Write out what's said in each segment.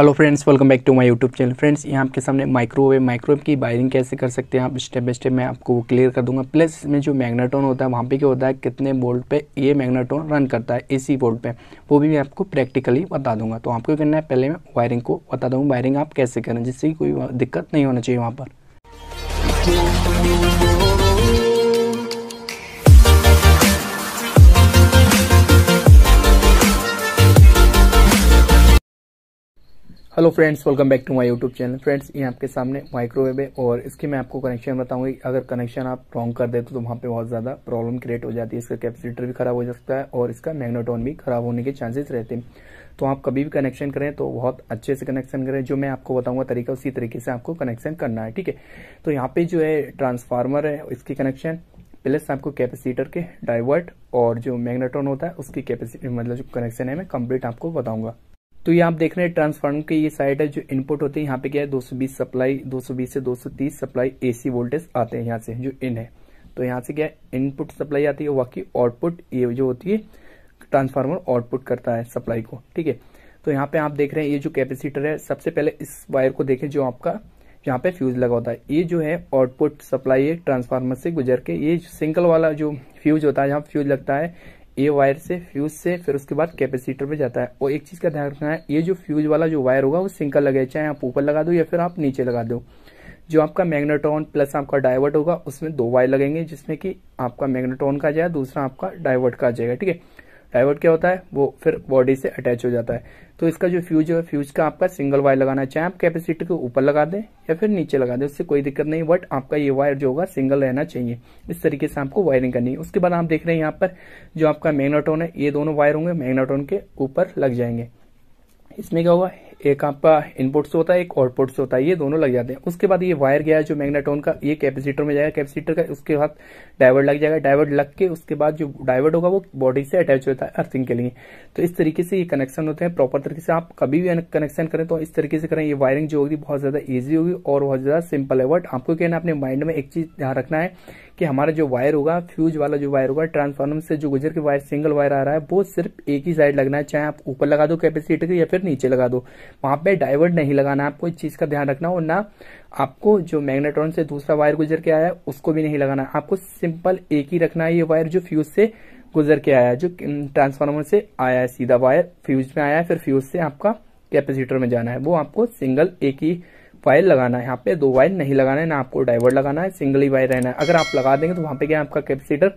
hello friends welcome back to my YouTube channel friends यहाँ आपके सामने माइक्रोवेव माइक्रोवेव की वायरिंग कैसे कर सकते हैं आप स्टेप बाय स्टेप मैं आपको वो क्लियर कर दूंगा प्लस इसमें जो मैग्नेटोन होता है वहाँ पे क्या होता है कितने वोल्ट पे ये मैग्नेटोन रन करता है एसी वोल्ट पे वो भी मैं आपको प्रैक्टिकली बता दूंगा तो आपको करना है पहले मैं वायरिंग को बता दूँगा वायरिंग आप कैसे करें जिससे कोई दिक्कत नहीं होना चाहिए वहाँ पर hello friends welcome back to my YouTube channel friends ये आपके सामने माइक्रोवेव है और इसके मैं आपको कनेक्शन बताऊंगी अगर कनेक्शन आप रॉन्ग कर देते तो वहाँ पे बहुत ज़्यादा प्रॉब्लम क्रिएट हो जाती है इसका कैपेसिटर भी खराब हो सकता है और इसका मैग्नेटोन भी खराब होने के चांसेस रहते हैं तो आप कभी भी कनेक्शन करें तो बहुत अच्छे से कनेक्शन करें जो मैं आपको बताऊंगा तरीका उसी तरीके से आपको कनेक्शन करना है ठीक है तो यहाँ पे जो है ट्रांसफार्मर है इसकी कनेक्शन प्लस आपको कैपेसिटर के डाइवर्ट और जो मैग्नेटोन होता है उसकी कैपेसिटी मतलब जो कनेक्शन है मैं कम्प्लीट आपको बताऊंगा तो ये आप देख रहे हैं ट्रांसफार्मर की ये साइड है जो इनपुट होते हैं यहाँ पे क्या है 220 सप्लाई 220 से 230 सप्लाई एसी वोल्टेज आते हैं यहाँ से जो इन है तो यहाँ से क्या है इनपुट सप्लाई आती है बाकी आउटपुट ये जो होती है ट्रांसफार्मर आउटपुट करता है सप्लाई को ठीक है तो यहाँ पे आप देख रहे हैं ये जो कैपेसिटर है सबसे पहले इस वायर को देखें जो आपका यहाँ पे फ्यूज लगा होता है ये जो है आउटपुट सप्लाई है ट्रांसफार्मर से गुजर के ये सिंगल वाला जो फ्यूज होता है जहाँ फ्यूज लगता है ए वायर से फ्यूज से फिर उसके बाद कैपेसिटर पे जाता है और एक चीज का ध्यान रखना है ये जो फ्यूज वाला जो वायर होगा वो सिंकल लगे चाहे आप ऊपर लगा दो या फिर आप नीचे लगा दो जो आपका मैग्नेटॉन प्लस आपका डाइवर्ट होगा उसमें दो वायर लगेंगे जिसमें कि आपका मैग्नेटॉन का जाए दूसरा आपका डाइवर्ट का जाएगा ठीक है डाइवर्ट क्या होता है वो फिर बॉडी से अटैच हो जाता है तो इसका जो फ्यूज है फ्यूज का आपका सिंगल वायर लगाना चाहे आप कैपेसिटी के ऊपर लगा दें या फिर नीचे लगा दें उससे कोई दिक्कत नहीं बट आपका ये वायर जो होगा सिंगल रहना चाहिए इस तरीके से आपको वायरिंग करनी है उसके बाद आप देख रहे हैं यहाँ पर जो आपका मैग्नाटोन है ये दोनों वायर होंगे मैग्नाटोन के ऊपर लग जाएंगे इसमें क्या होगा एक आपका इनपुट से होता है एक आउटपुट से होता है ये दोनों लग जाते हैं उसके बाद ये वायर गया है जो मैग्नेटोन का ये कैपेसिटर में जाएगा कैपेसिटर का उसके बाद डायवर्ट लग जाएगा डायवर्ट लग के उसके बाद जो डायवर्ट होगा वो बॉडी से अटैच होता है अर्थिंग के लिए तो इस तरीके से ये कनेक्शन होते हैं प्रॉपर तरीके से आप कभी भी कनेक्शन करें तो इस तरीके से करें ये वायरिंग जो होगी बहुत ज्यादा ईजी होगी और बहुत ज्यादा सिंपल है बट आपको कहना अपने माइंड में एक चीज ध्यान रखना है कि हमारा जो वायर होगा फ्यूज वाला जो वायर होगा ट्रांसफार्मर से जो गुजर के वायर सिंगल वायर आ रहा है वो सिर्फ एक ही साइड लगना है चाहे आप ऊपर लगा दो कैपेसिटर या फिर नीचे लगा दो वहां पे डाइवर्ट नहीं लगाना आपको इस चीज का ध्यान रखना और ना आपको जो मैग्नेट्रॉन से दूसरा वायर गुजर के आया है उसको भी नहीं लगाना आपको सिंपल एक ही रखना है ये वायर जो फ्यूज से गुजर के आया है जो ट्रांसफार्मर से आया है सीधा वायर फ्यूज में आया है फिर फ्यूज से आपका कैपेसिटर में जाना है वो आपको सिंगल एक ही वायर लगाना है यहाँ पे दो वायर नहीं लगाना है ना आपको डाइवर्ट लगाना है सिंगल ही वायर रहना है अगर आप लगा देंगे तो वहाँ पे क्या आपका कैपेसिटर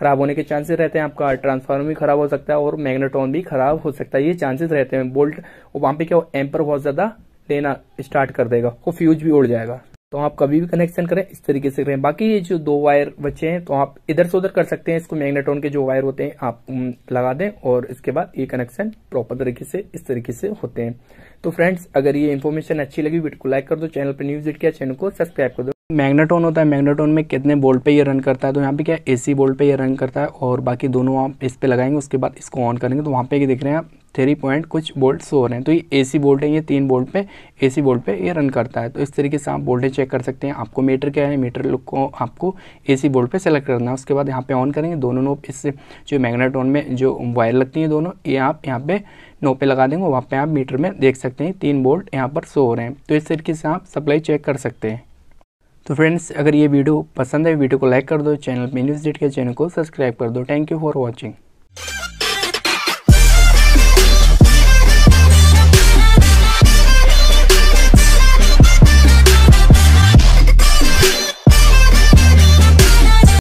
खराब होने के चांसेस रहते हैं आपका ट्रांसफार्मर भी खराब हो सकता है और मैग्नेटॉन भी खराब हो सकता है ये चांसेस रहते हैं बोल्ट और वहाँ पे क्या एम्पर बहुत ज्यादा लेना स्टार्ट कर देगा और फ्यूज भी उड़ जाएगा तो आप कभी भी कनेक्शन करें इस तरीके से करें बाकी ये जो दो वायर बचे हैं तो आप इधर से उधर कर सकते हैं इसको मैग्नेटोन के जो वायर होते हैं आप लगा दें और इसके बाद ये कनेक्शन प्रॉपर तरीके से इस तरीके से होते हैं तो फ्रेंड्स अगर ये इन्फॉर्मेशन अच्छी लगी वीडियो को लाइक कर दो चैनल पर न्यूज किया चैनल को सब्सक्राइब कर दो मैग्नेटोन होता है मैग्नेटोन में कितने बोल्ट पे ये रन करता है तो यहाँ पे क्या है एसी बोल्ट पे ये रन करता है और बाकी दोनों आप इस पे लगाएंगे उसके बाद इसको ऑन करेंगे तो वहाँ पे ये देख रहे हैं आप थ्री पॉइंट कुछ बोल्ट सो रहे हैं तो ये एसी बोल्ट है ये तीन बोल्ट पे एसी बोल्ट पे ये रन करता है तो इस तरीके से आप बोल्टें चेक कर सकते हैं आपको मीटर क्या है मीटर लुक को आपको ए बोल्ट पे सेलेक्ट करना है उसके बाद यहाँ पे ऑन करेंगे दोनों नोप इस जो मैग्नेटोन में जो वायर लगती है दोनों ये आप यहाँ पे नो पे लगा देंगे वहाँ पे आप मीटर में देख सकते हैं तीन बोल्ट यहाँ पर सो हो रहे हैं तो इस तरीके से आप सप्लाई चेक कर सकते हैं तो फ्रेंड्स अगर ये वीडियो पसंद है वीडियो को लाइक कर दो चैनल पर न्यूज़ डेट के चैनल को सब्सक्राइब कर दो थैंक यू फॉर वॉचिंग